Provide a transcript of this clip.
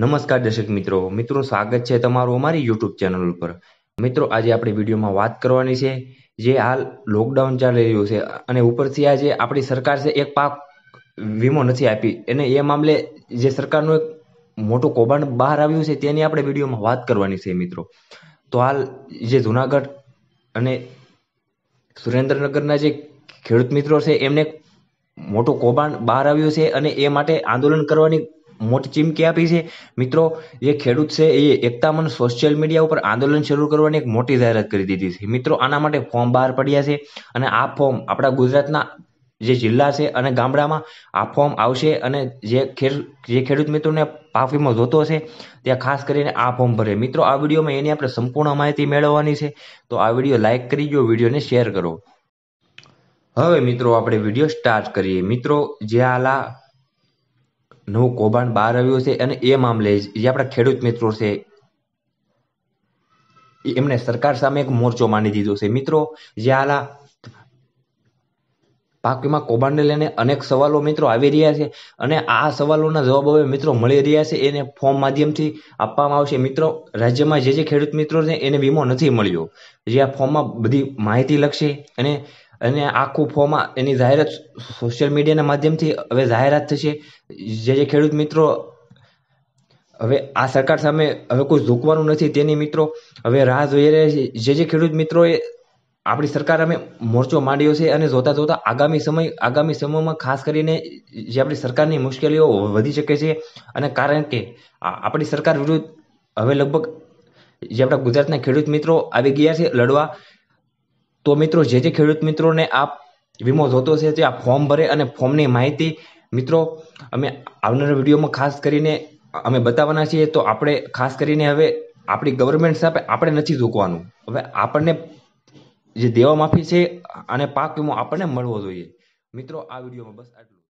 નમસ્કાર દર્શક મિત્રો મિત્રો સ્વાગત છે તમારું અમારી યુટ્યુબ ચેનલ ઉપર મિત્રો આજે આપણે વિડીયોમાં વાત કરવાની છે જે હાલ લોકડાઉન ચાલી રહ્યું છે અને ઉપરથી આજે આપણી સરકાર છે એક પાક વીમો નથી આપી અને એ મામલે જે સરકારનું એક મોટું કૌભાંડ બહાર આવ્યું છે તેની આપણે વિડીયોમાં વાત કરવાની છે મિત્રો તો હાલ જે જુનાગઢ અને સુરેન્દ્રનગરના જે ખેડૂત મિત્રો છે એમને મોટું કૌભાંડ બહાર આવ્યું છે અને એ માટે આંદોલન કરવાની મોટી ચીમકી આપી છે મિત્રો જે ખેડૂત છે એ એકતા એકતામન સોશિયલ મીડિયા ઉપર આંદોલન શરૂ કરવાની એક મોટી જાહેરાત કરી દીધી છે મિત્રો આના માટે ફોર્મ બહાર પડ્યા છે અને આ ફોર્મ આપણા ગુજરાતના જે જિલ્લા છે અને ગામડામાં આ ફોર્મ આવશે અને જે ખેડ જે ખેડૂત મિત્રોને પાફીમાં જોતો હશે ત્યાં ખાસ કરીને આ ફોર્મ ભરે મિત્રો આ વિડીયોમાં એની આપણે સંપૂર્ણ માહિતી મેળવવાની છે તો આ વિડીયો લાઇક કરી દો વિડીયોને શેર કરો હવે મિત્રો આપણે વિડીયો સ્ટાર્ટ કરીએ મિત્રો જે આલા નવું કૌભાંડ બહાર આવ્યું છે અને એ મામલે જે આપણા ખેડૂત મિત્રો છે એમણે સરકાર સામે એક મોરચો માંડી દીધો છે મિત્રો જે હાલા પાક કૌભાંડને લઈને અનેક સવાલો મિત્રો આવી રહ્યા છે અને આ સવાલોના જવાબ હવે મિત્રો મળી રહ્યા છે એને ફોર્મ માધ્યમથી આપવામાં આવશે મિત્રો રાજ્યમાં જે જે ખેડૂત મિત્રો છે એને વીમો નથી મળ્યો જે આ ફોર્મમાં બધી માહિતી લખશે અને અને આખું ફોમાં એની જાહેરાત સોશિયલ મીડિયાના માધ્યમથી હવે જાહેરાત થશે જે જે ખેડૂત મિત્રો હવે આ સરકાર સામે હવે કોઈ ઝૂકવાનું નથી તેની મિત્રો હવે રાહ જોઈ રહ્યા છે જે જે ખેડૂત મિત્રોએ આપણી સરકાર અમે મોરચો માંડ્યો છે અને જોતાં જોતાં આગામી સમય આગામી સમયમાં ખાસ કરીને જે આપણી સરકારની મુશ્કેલીઓ વધી શકે છે અને કારણ કે આપણી સરકાર વિરુદ્ધ હવે લગભગ જે આપણા ગુજરાતના ખેડૂત મિત્રો આવી ગયા છે લડવા તો મિત્રો જે જે ખેડૂત મિત્રોને આ વીમો જોતો છે તે આ ફોર્મ ભરે અને ફોર્મની માહિતી મિત્રો અમે આવનારા વિડીયોમાં ખાસ કરીને અમે બતાવવાના છીએ તો આપણે ખાસ કરીને હવે આપણી ગવર્મેન્ટ સામે આપણે નથી ઝૂકવાનું હવે આપણને જે દેવા માફી છે અને પાક વીમો આપણને મળવો જોઈએ મિત્રો આ વિડીયોમાં બસ આટલું